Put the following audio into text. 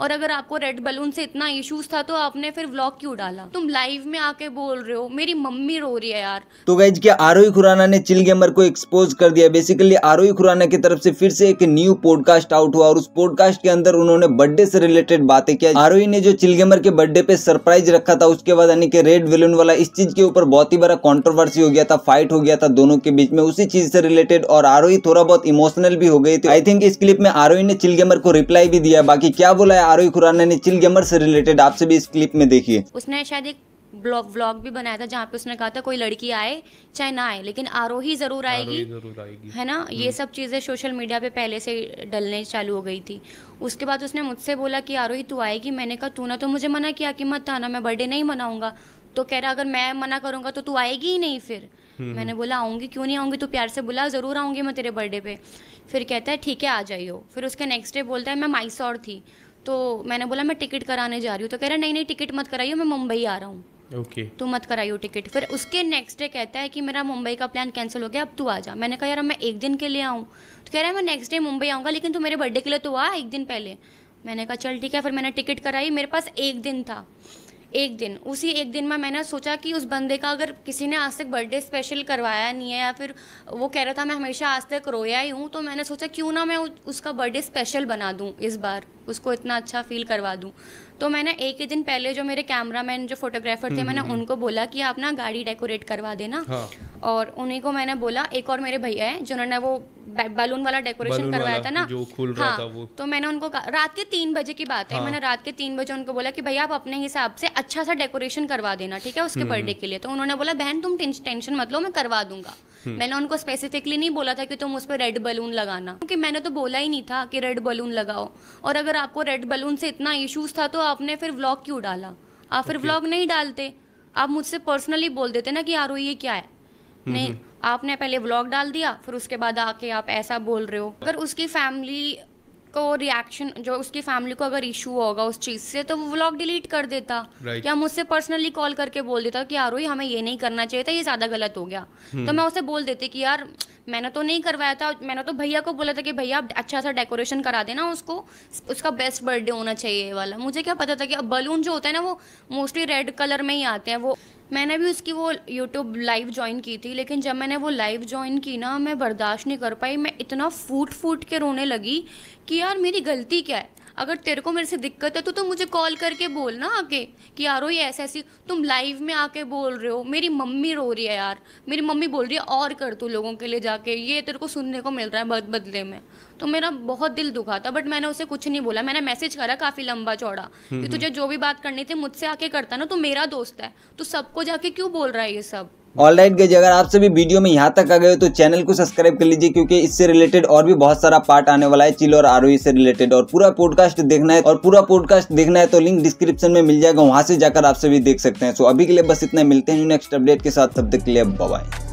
और अगर आपको रेड बलून से इतना इश्यूज था तो आपने फिर व्लॉग क्यों डाला तुम लाइव में आके बोल रहे हो मेरी मम्मी रो रही है यार तो गाइज क्या आरोही खुराना ने चिल गेमर को एक्सपोज कर दिया बेसिकली आरोही खुराना की तरफ से फिर से एक न्यू पॉडकास्ट आउट हुआ और उस पॉडकास्ट के अंदर उन्होंने बर्थडे से रिलेटेड बातें किया आरोही ने जो चिल गेमर के बर्थडे पे सरप्राइज रखा था उसके बाद यानी कि रेड बलून वाला इस चीज के ऊपर बहुत ही बड़ा कॉन्ट्रोवर्सी हो गया था फाइट हो गया था दोनों के बीच में उसी चीज से रिलेटेड और आरोही थोड़ा बहुत इमोशनल भी हो गई थी आई थिंक इस क्लिप में आरोही ने चिल गेमर को रिप्लाई भी दिया बाकी क्या बोला है आरोही खुराना ने चिल गेमर से रिलेटेड आपसे भी इस क्लिप में देखिए उसने शायद एक ब्लॉग व्लॉग भी बनाया था जहाँ पे उसने कहा था कोई लड़की आए चाहे ना आए लेकिन आरोही जरूर आएगी जरूर आएगी है ना ये हम्म। सब चीज़ें सोशल मीडिया पे पहले से डलने चालू हो गई थी उसके बाद उसने मुझसे बोला कि आरोही तू आएगी मैंने कहा तू ना तो मुझे मना किया कि मत आना मैं बर्थडे नहीं मनाऊंगा तो कह रहा अगर मैं मना करूंगा तो तू आएगी ही नहीं फिर हम्म। मैंने बोला आऊंगी क्यों नहीं आऊंगी तू प्यार से बोला ज़रूर आऊंगी मैं तेरे बर्थडे पे फिर कहता है ठीक है आ जाइयो फिर उसके नेक्स्ट डे बोलता है मैं माइसौर थी तो मैंने बोला मैं टिकट कराने जा रही हूँ तो कह रहा नहीं नहीं टिकट मत कराइयो मैं मुंबई आ रहा हूँ ओके okay. तू मत कराइयो टिकट फिर उसके नेक्स्ट डे कहता है कि मेरा मुंबई का प्लान कैंसिल हो गया अब तू आ जा मैंने कहा यार मैं एक दिन के लिए आऊँ तो कह रहा है मैं नेक्स्ट डे मुंबई आऊँगा लेकिन तू मेरे बर्थडे के लिए तो आ एक दिन पहले मैंने कहा चल ठीक है फिर मैंने टिकट कराई मेरे पास एक दिन था एक दिन उसी एक दिन में मैंने सोचा कि उस बंदे का अगर किसी ने आज तक बर्थडे स्पेशल करवाया नहीं है या फिर वो कह रहा था मैं हमेशा आज तक रोया ही हूँ तो मैंने सोचा क्यों ना मैं उसका बर्थडे स्पेशल बना दूँ इस बार उसको इतना अच्छा फील करवा दूँ तो मैंने एक ही दिन पहले जो मेरे कैमरा मैन जो फोटोग्राफर थे हम्म, मैंने हम्म, हम्म। उनको बोला कि आप ना गाड़ी डेकोरेट करवा देना हाँ। और उन्हीं को मैंने बोला एक और मेरे भैया है जिन्होंने वो बैलून वाला डेकोरेशन करवाया था ना जो खुल रहा हाँ, था वो तो मैंने उनको रात के तीन बजे की बात है हाँ। मैंने रात के तीन बजे उनको बोला कि भैया आप अपने हिसाब से अच्छा सा डेकोरेशन करवा देना ठीक है उसके बर्थडे के लिए तो उन्होंने बोला बहन तुम टेंशन मत लो मैं करवा दूंगा हम्म। मैंने उनको स्पेसिफिकली नहीं बोला था कि तुम उस पर रेड बलून लगाना क्योंकि मैंने तो बोला ही नहीं था कि रेड बलून लगाओ और अगर आपको रेड बलून से इतना इश्यूज था तो आपने फिर व्लॉग क्यों डाला आप फिर व्लॉग नहीं डालते आप मुझसे पर्सनली बोल देते ना कि यार ये क्या है हम्म, नहीं हम्म। आपने पहले व्लॉग डाल दिया फिर उसके बाद आके आप ऐसा बोल रहे हो अगर उसकी फैमिली को रिएक्शन जो उसकी फैमिली को अगर इशू होगा उस चीज़ से तो वो व्लॉग डिलीट कर देता right. या मुझसे पर्सनली कॉल करके बोल देता कि यार हमें ये नहीं करना चाहिए था ये ज़्यादा गलत हो गया hmm. तो मैं उसे बोल देती कि यार मैंने तो नहीं करवाया था मैंने तो भैया को बोला था कि भैया आप अच्छा सा डेकोरेशन करा देना उसको उसका बेस्ट बर्थडे होना चाहिए वाला मुझे क्या पता था कि अब बलून जो होता है ना वो मोस्टली रेड कलर में ही आते हैं वो मैंने भी उसकी वो यूट्यूब लाइव ज्वाइन की थी लेकिन जब मैंने वो लाइव ज्वाइन की ना मैं बर्दाश्त नहीं कर पाई मैं इतना फूट फूट के रोने लगी कि यार मेरी गलती क्या है अगर तेरे को मेरे से दिक्कत है तो तुम मुझे कॉल करके बोलना आके कि यार ये ऐसे ऐसी तुम लाइव में आके बोल रहे हो मेरी मम्मी रो रही है यार मेरी मम्मी बोल रही है और कर तू लोगों के लिए जाके ये तेरे को सुनने को मिल रहा है बदले में तो मेरा बहुत दिल दुखा था बट मैंने उसे कुछ नहीं बोला मैंने मैसेज करा काफी लंबा चौड़ा कि हम्म, तुझे हम्म। जो भी बात करनी थी मुझसे आके करता ना तो मेरा दोस्त है तू सबको जाके क्यों बोल रहा है ये सब ऑलराइट गए अगर आप सभी वीडियो में यहाँ तक आ गए तो चैनल को सब्सक्राइब कर लीजिए क्योंकि इससे रिलेटेड और भी बहुत सारा पार्ट आने वाला है चिल और आर से रिलेटेड और पूरा पॉडकास्ट देखना है और पूरा पॉडकास्ट देखना है तो लिंक डिस्क्रिप्शन में मिल जाएगा वहां से जाकर आप सभी देख सकते हैं सो अभी के लिए बस इतना मिलते हैं नेक्स्ट अपडेट के साथ तब तक के लिए बाय